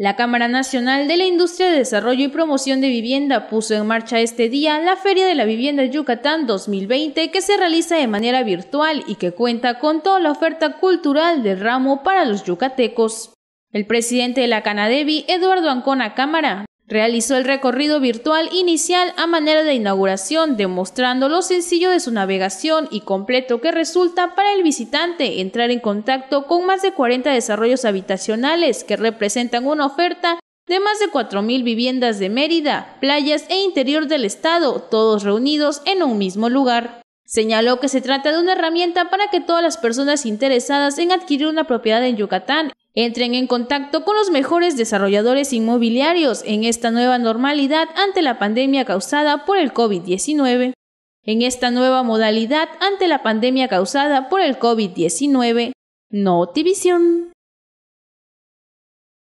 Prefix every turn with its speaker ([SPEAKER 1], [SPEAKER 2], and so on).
[SPEAKER 1] La Cámara Nacional de la Industria de Desarrollo y Promoción de Vivienda puso en marcha este día la Feria de la Vivienda Yucatán 2020 que se realiza de manera virtual y que cuenta con toda la oferta cultural del ramo para los yucatecos. El presidente de la Canadevi, Eduardo Ancona Cámara, Realizó el recorrido virtual inicial a manera de inauguración, demostrando lo sencillo de su navegación y completo que resulta para el visitante entrar en contacto con más de 40 desarrollos habitacionales que representan una oferta de más de 4.000 viviendas de Mérida, playas e interior del estado, todos reunidos en un mismo lugar. Señaló que se trata de una herramienta para que todas las personas interesadas en adquirir una propiedad en Yucatán entren en contacto con los mejores desarrolladores inmobiliarios en esta nueva normalidad ante la pandemia causada por el COVID-19. En esta nueva modalidad ante la pandemia causada por el COVID-19, Notivision.